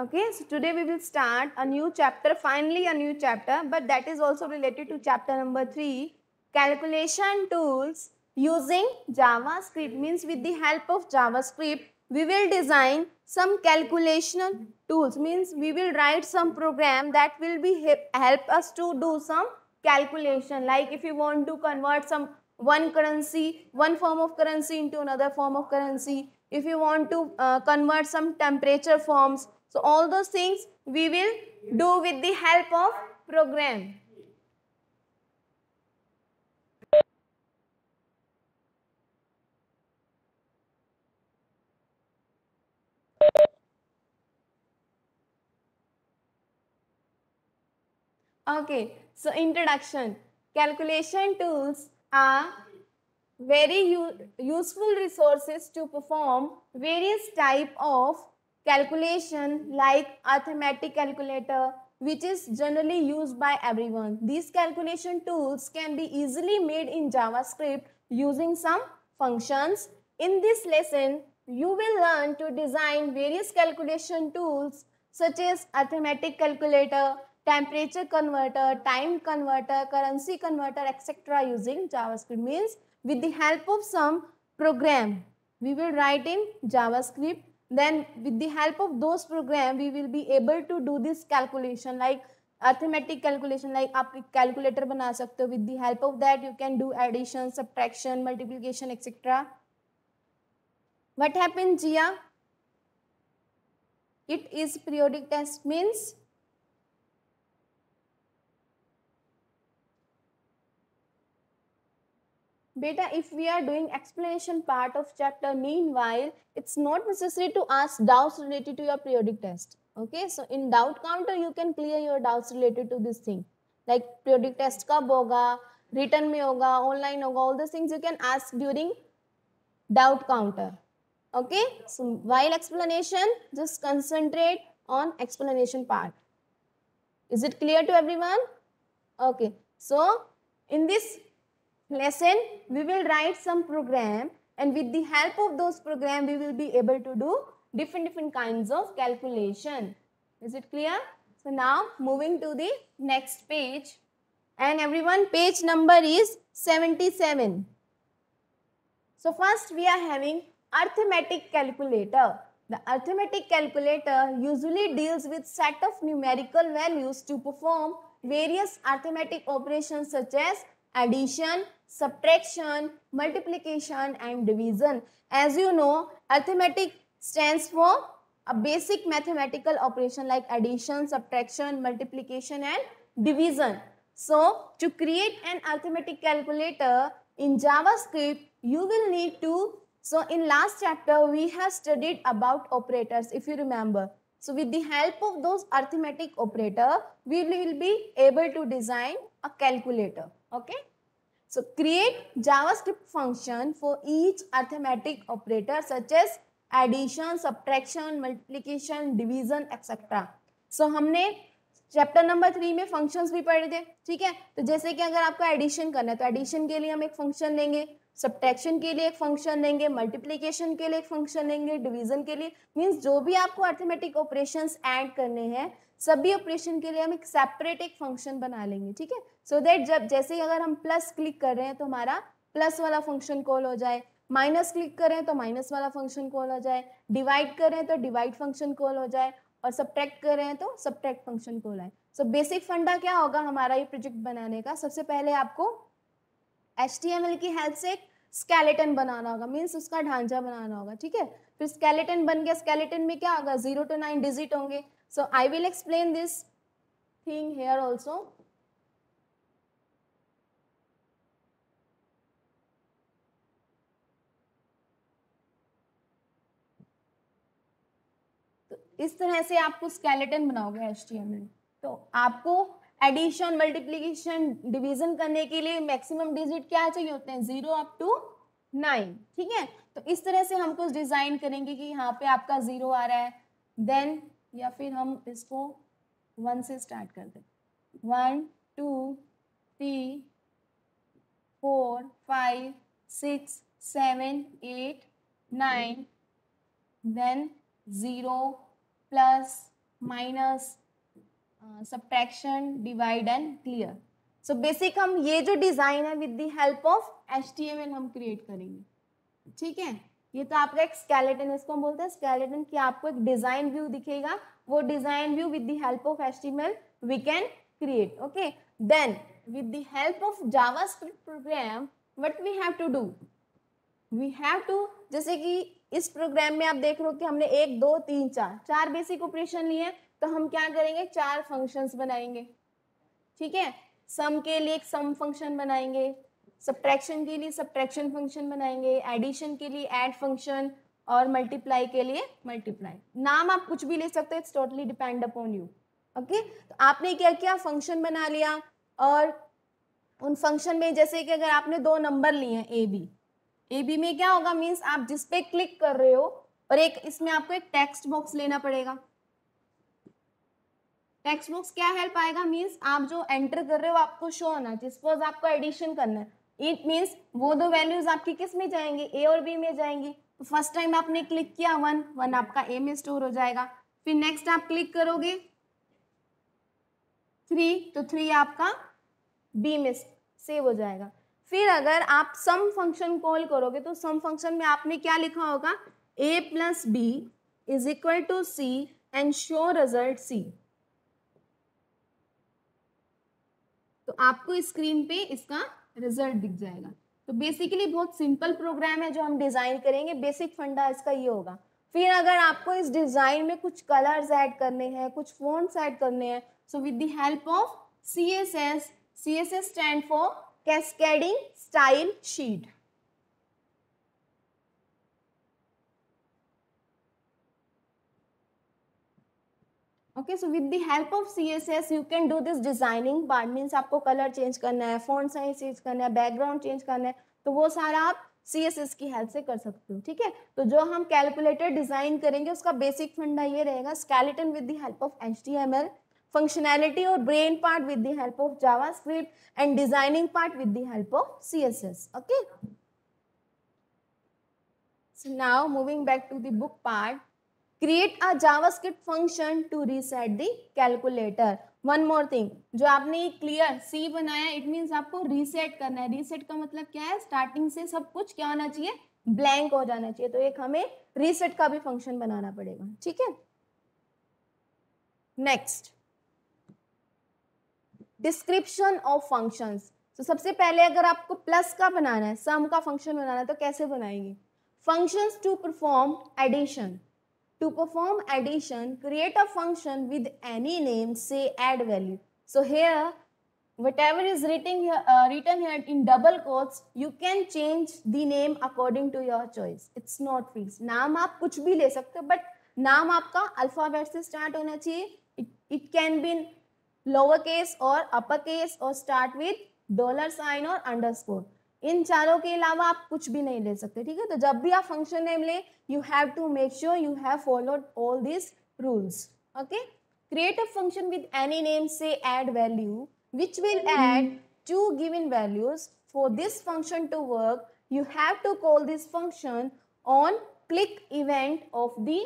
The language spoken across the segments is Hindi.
okay so today we will start a new chapter finally a new chapter but that is also related to chapter number 3 calculation tools using javascript means with the help of javascript we will design some calculation tools means we will write some program that will be help us to do some calculation like if you want to convert some one currency one form of currency into another form of currency if you want to uh, convert some temperature forms so all those things we will do with the help of program. Okay, so introduction. Calculation tools are very useful resources to perform various type of calculation like arithmetic calculator which is generally used by everyone. These calculation tools can be easily made in JavaScript using some functions. In this lesson, you will learn to design various calculation tools such as arithmetic calculator, temperature converter, time converter, currency converter, etc. using JavaScript means with the help of some program we will write in JavaScript then with the help of those program we will be able to do this calculation like arithmetic calculation like आप calculator बना sakte with the help of that you can do addition subtraction multiplication etc what happens here it is periodic test means Beta, if we are doing explanation part of chapter, meanwhile, it's not necessary to ask doubts related to your periodic test. Okay, so in doubt counter, you can clear your doubts related to this thing. Like periodic test kab hoga, written me hoga, online hoga, all those things you can ask during doubt counter. Okay, so while explanation, just concentrate on explanation part. Is it clear to everyone? Okay, so in this lesson, we will write some program and with the help of those program, we will be able to do different, different kinds of calculation. Is it clear? So now moving to the next page and everyone page number is 77. So first we are having arithmetic calculator. The arithmetic calculator usually deals with set of numerical values to perform various arithmetic operations such as addition, subtraction, multiplication and division. As you know, arithmetic stands for a basic mathematical operation like addition, subtraction, multiplication and division. So, to create an arithmetic calculator in JavaScript, you will need to, so in last chapter, we have studied about operators, if you remember. So, with the help of those arithmetic operator, we will be able to design a calculator, okay? So create JavaScript function for each arithmetic operator such as addition, subtraction, multiplication, division, etc. So हमने चैप्टर नंबर थ्री में फंक्शंस भी पढ़े थे ठीक है तो जैसे कि अगर आपको एडिशन करना है तो एडिशन के लिए हम एक फंक्शन लेंगे सब्ट्रैक्शन के लिए एक फंक्शन लेंगे मल्टीप्लिकेशन के लिए एक फंक्शन लेंगे डिवीजन के लिए मींस जो भी आपको अर्थमेटिक ऑपरेशंस ऐड करने हैं सभी ऑपरेशन के लिए हम एक सेपरेट एक फंक्शन बना लेंगे ठीक है सो देट जब जैसे ही अगर हम प्लस क्लिक कर रहे हैं तो हमारा प्लस वाला फंक्शन कॉल हो जाए माइनस क्लिक करें तो माइनस वाला फंक्शन कॉल हो जाए डिवाइड करें तो डिवाइड फंक्शन कॉल हो जाए और सब्ट्रैक्ट करें तो सब्ट्रैक्ट फंक्शन कॉल आए सो बेसिक फंडा क्या होगा हमारा ये प्रोजेक्ट बनाने का सबसे पहले आपको एच की हेल्प से एक स्केलेटन बनाना होगा मीन्स उसका ढांचा बनाना होगा ठीक है फिर स्केलेटन बन गया स्केलेटन में क्या होगा जीरो टू नाइन डिजिट होंगे So I will explain this thing here also. तो इस तरह से आपको स्केलेटन बनाओगे एच तो आपको एडिशन मल्टीप्लीकेशन डिवीजन करने के लिए मैक्सिमम डिजिट क्या चाहिए होते हैं जीरो अप टू नाइन ठीक है तो इस तरह से हम कुछ डिजाइन करेंगे कि यहाँ पे आपका जीरो आ रहा है देन या फिर हम इसको वन से स्टार्ट कर दें one two three four five six seven eight nine then zero plus minus subtraction divide and clear so basic हम ये जो डिज़ाइन है with the help of H T M हम क्रिएट करेंगे ठीक है ये तो आपका एक स्केलेटन इसको हम बोलते हैं स्केलेटन की आपको एक डिजाइन व्यू दिखेगा वो design view with the help of HTML we can create okay then with help of of javascript program what we have to do we have to जैसे कि इस प्रोग्राम में आप देख रहे हो कि हमने एक दो तीन चार चार बेसिक ऑपरेशन लिए तो हम क्या करेंगे चार फंक्शंस बनाएंगे ठीक है सम के लिए एक सम फंक्शन बनाएंगे सब्ट्रैक्शन के लिए सब्ट्रैक्शन फंक्शन बनाएंगे एडिशन के लिए एड फंक्शन और मल्टीप्लाई के लिए मल्टीप्लाई नाम आप कुछ भी ले सकते हो it's totally depend upon you okay तो आपने क्या किया फंक्शन बना लिया और उन फंक्शन में जैसे कि अगर आपने दो नंबर लिए हैं ए बी ए बी में क्या होगा मीन्स आप जिस पे क्लिक कर रहे हो और एक इसमें आपको एक टेक्स्ट बॉक्स लेना पड़ेगा टेक्स्ट बॉक्स क्या हेल्प आएगा मीन्स आप जो एंटर कर रहे हो आपको शो होना चाहिए सपोज आपको एडिशन करना है इट मीन्स वो दो वैल्यूज आपकी किस में जाएंगी ए और बी में जाएंगी तो फर्स्ट टाइम आपने क्लिक किया वन वन आपका ए में स्टोर हो जाएगा फिर नेक्स्ट आप क्लिक करोगे थ्री तो थ्री आपका बी में सेव हो जाएगा फिर अगर आप सम फंक्शन कॉल करोगे तो सम फंक्शन में आपने क्या लिखा होगा A plus B is equal to C and show result C तो आपको स्क्रीन पे इसका रिजल्ट दिख जाएगा तो बेसिकली बहुत सिंपल प्रोग्राम है जो हम डिज़ाइन करेंगे बेसिक फंडा इसका ये होगा फिर अगर आपको इस डिज़ाइन में कुछ कलर्स ऐड करने हैं कुछ फोन ऐड करने हैं so with the help of C S S C S S stand for cascading style sheet okay so with the help of C S S you can do this designing part means आपको कलर चेंज करना है फोन साइज चेंज करना है बैकग्राउंड चेंज करना है तो वो सारा आप सी एस एस की हेल्प से कर सकते हो ठीक है तो जो हम कैलकुलेटर डिजाइन करेंगे उसका बेसिक फंडा ये रहेगा skeleton with the help of H M L functionality और brain part with the help of JavaScript and designing part with the help of C S S okay so now moving back to the book part create a javascript function to reset the calculator one more thing जो आपने क्लियर सी बनाया इट मीन आपको रीसेट करना है रीसेट का मतलब क्या है स्टार्टिंग से सब कुछ क्या होना चाहिए ब्लैंक हो जाना चाहिए तो एक हमें रीसेट का भी फंक्शन बनाना पड़ेगा ठीक है नेक्स्ट डिस्क्रिप्शन ऑफ फंक्शन तो सबसे पहले अगर आपको प्लस का बनाना है सम का फंक्शन बनाना है तो कैसे बनाएंगे function to perform addition To perform addition, create a function with any name, say add value. So here, whatever is written here, uh, written here in double quotes, you can change the name according to your choice. It's not fixed. नाम kuch कुछ भी ले but हो but नाम आपका start से start It can be can be lower or और अपर केस और स्टार्ट विथ डॉलर साइन और इन चारों के अलावा आप कुछ भी नहीं ले सकते ठीक है तो जब भी आप फंक्शन नेम ले you have to make sure you have followed all this rules okay create a function with any name say add value which will add two given values for this function to work you have to call this function on click event of the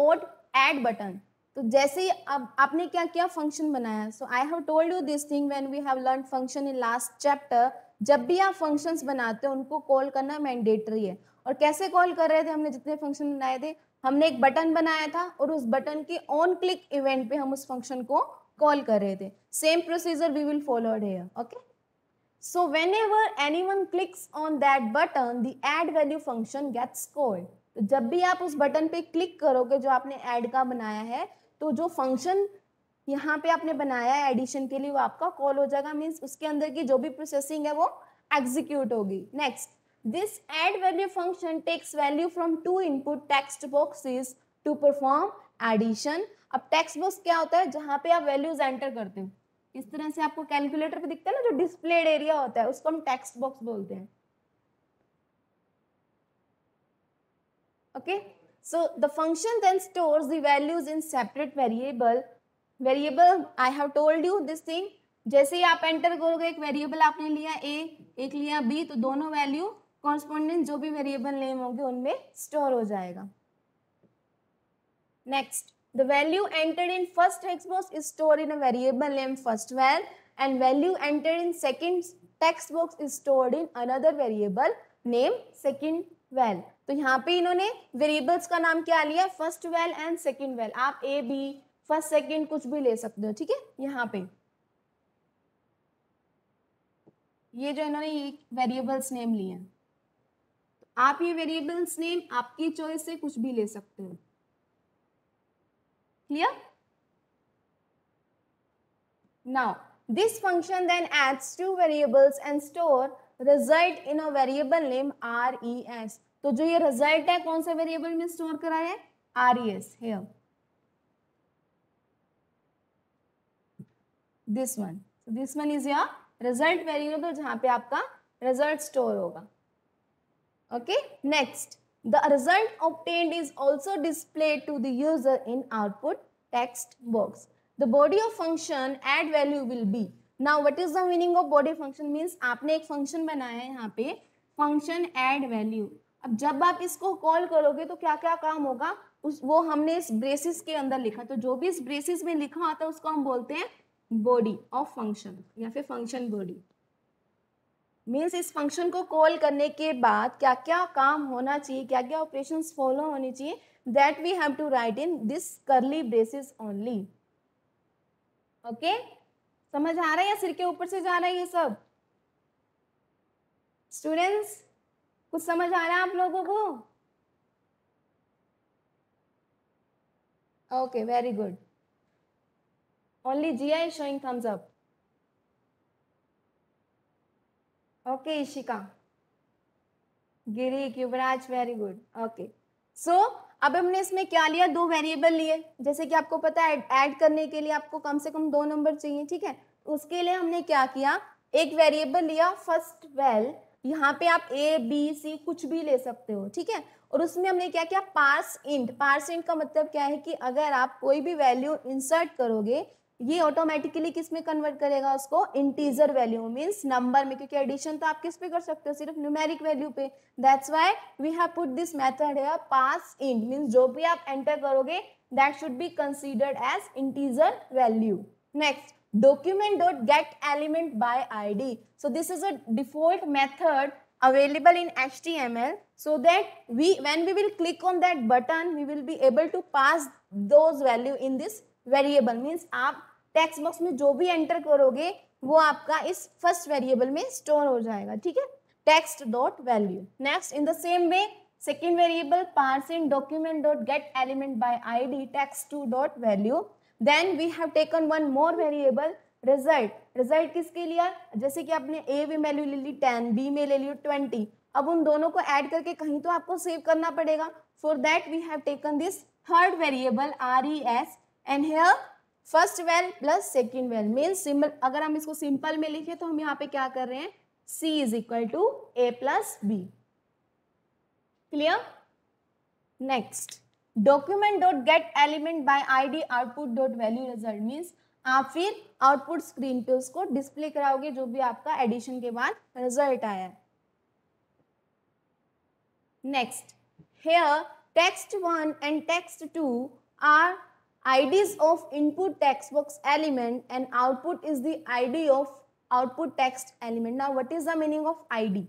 add add button तो जैसे ही अब आपने क्या किया फंक्शन बनाया so I have told you this thing when we have learn function in last chapter जब भी आप फंक्शंस बनाते हो उनको कॉल करना मैंडेटरी है और कैसे कॉल कर रहे थे हमने जितने फंक्शन बनाए थे हमने एक बटन बनाया था और उस बटन के ऑन क्लिक इवेंट पे हम उस फंक्शन को कॉल कर रहे थे same procedure we will follow here okay whenever any one clicks on that button the value value function gets तो जब भी आप उस बटन पे क्लिक करोगे जो आपने ऐड का बनाया है तो जो फंक्शन यहाँ पे आपने बनाया है एडिशन के लिए वो आपका कॉल हो जाएगा मीन्स उसके अंदर की जो भी प्रोसेसिंग है वो एग्जीक्यूट होगी next this add value function takes value from two input text boxes to perform addition अब टेक्स्ट बॉक्स क्या होता है जहाँ पे आप वैल्यूज एंटर करते हो इस तरह से आपको कैलकुलेटर पे दिखता है ना जो डिस्प्लेड एरिया होता है उसको हम टेक्स्ट बॉक्स बोलते हैं okay okay? So the function then stores the values in separate variable. Variable I have told you this thing. जैसे ही आप एंटर करोगे एक वेरिएबल आपने लिया ए एक लिया बी तो दोनों वैल्यू कॉरस्पोंडेंस जो भी वेरिएबल नेम होंगे उनमें स्टोर हो जाएगा next the value entered in first text is store in a variable name first val and value entered in second text box is stored in another variable name second val तो यहाँ पे इन्होंने वेरिएबल्स का नाम क्या लिया first val and second val आप ए बी फर्स्ट सेकेंड कुछ भी ले सकते हो ठीक है यहाँ पे ये जो इन्होंने ये वेरिएबल्स नेम लिए हैं तो आप ये वेरिएबल्स नेम आपकी चॉइस से कुछ भी ले सकते हो clear now this function then adds two variables and store result in a variable name R E S तो जो ये रिजल्ट है कौन से वेरिएबल में स्टोर करा है R E S here this one this one is your result variable जहां पे आपका रिजल्ट स्टोर होगा okay next the result obtained is also display to the user in output text box the body of function add value will be now what is the meaning of body function means आपने एक फंक्शन बनाया है यहाँ पे फंक्शन एड वैल्यू अब जब आप इसको कॉल करोगे तो क्या क्या काम होगा उस वो हमने इस ब्रेसिस के अंदर लिखा तो जो भी इस ब्रेसिस में लिखा आता है उसको हम बोलते हैं बॉडी ऑफ फंक्शन या फिर फंक्शन बॉडी मीन्स इस फंक्शन को कॉल करने के बाद क्या क्या काम होना चाहिए क्या क्या ऑपरेशन फॉलो होनी चाहिए that we have to write in this curly braces only okay समझ आ रहा है या सिर के ऊपर से जा रहा है ये सब स्टूडेंट्स कुछ समझ आ रहा है आप लोगों को ओके वेरी गुड ओनली जी I showing thumbs up okay Ishika Giri Yuvraj very good okay so अब हमने इसमें क्या लिया दो वेरिएबल लिए जैसे कि आपको पता है ऐड करने के लिए आपको कम से कम दो नंबर चाहिए ठीक है उसके लिए हमने क्या किया एक वेरिएबल लिया फर्स्ट वेल well, यहाँ पे आप ए बी सी कुछ भी ले सकते हो ठीक है और उसमें हमने क्या किया पार्स इंट पार्स इंट का मतलब क्या है कि अगर आप कोई भी वैल्यू इंसर्ट करोगे ये ऑटोमेटिकली किस में कन्वर्ट करेगा उसको इंटीजर वैल्यू मींस नंबर में क्योंकि एडिशन तो आप किस पे कर सकते हो सिर्फ न्यूमेरिक वैल्यू पे that's why we have put this method है पास इंट मींस जो भी आप एंटर करोगे that should be considered as integer value next document dot get element by id so this is a default method available in html so that we when we will click on that button we will be able to pass those value in this variable means aap text box mein jo bhi enter karoge wo aapka is first variable mein store ho jayega theek hai text dot value next in the same way second variable parse int document dot get element by I D text two dot then we have taken one more variable result result किसके लिए जैसे कि आपने ए में वैल्यू ले ली टेन बी में ले ली ट्वेंटी अब उन दोनों को ऐड करके कहीं तो आपको सेव करना पड़ेगा for that we have taken this third variable R E S and here first val plus second val mean simple अगर हम इसको सिंपल में लिखे तो हम यहाँ पे क्या कर रहे हैं C is equal to A plus B clear next document dot get element by D output dot value result means आप फिर आउटपुट स्क्रीन पे उसको डिस्प्ले कराओगे जो भी आपका एडिशन के बाद रिजल्ट आया है next here text one and text two are IDs of input text box element and output is the ID of output text element now what is the meaning of ID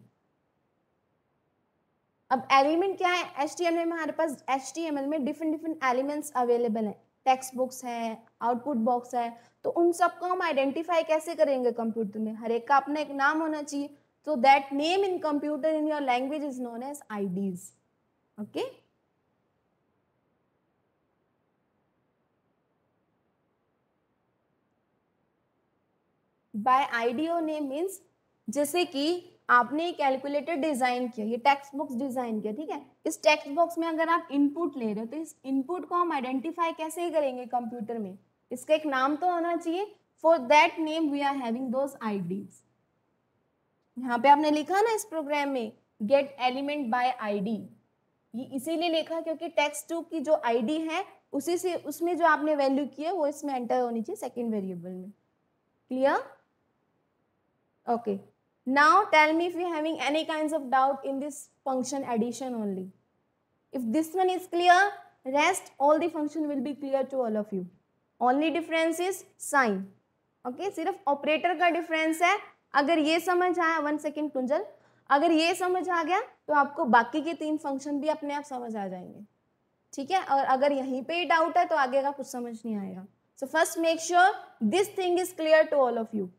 अब एलिमेंट क्या है एच टी एम एल में हमारे पास एच टी एम एल में डिफरेंट डिफरेंट एलिमेंट्स अवेलेबल हैं टेक्स्ट बुक्स हैं आउटपुट बॉक्स है तो उन सबको हम आइडेंटिफाई कैसे करेंगे कंप्यूटर में हर एक का अपना एक नाम होना चाहिए so that name in computer in your language is known as I okay by id or name means जैसे कि आपने कैलकुलेटर डिजाइन किया ये टेक्स्ट बॉक्स डिजाइन किया ठीक है इस टेक्स्ट बॉक्स में अगर आप इनपुट ले रहे हो तो इस इनपुट को हम आइडेंटिफाई कैसे करेंगे कंप्यूटर में इसका एक नाम तो होना चाहिए for that name we are having those IDs यहाँ पे आपने लिखा ना इस प्रोग्राम में गेट एलिमेंट बाय आईडी ये इसीलिए लिखा क्योंकि टेक्स्ट टू की जो आईडी है उसी से उसमें जो आपने वैल्यू की है वो इसमें एंटर होनी चाहिए सेकेंड वेरिएबल में clear okay Now tell me if you having any kinds of doubt in this function addition only. If this one is clear, rest all the function will be clear to all of you. Only difference is sign. Okay, sirf operator ka difference hai agar ye samajh aaya one second kunjal अगर ये समझ आ गया तो आपको बाकी के तीन फंक्शन भी अपने आप समझ आ जाएंगे ठीक है और अगर यहीं पे ही डाउट है तो आगे का कुछ समझ नहीं आएगा so first make sure this thing is clear to all of you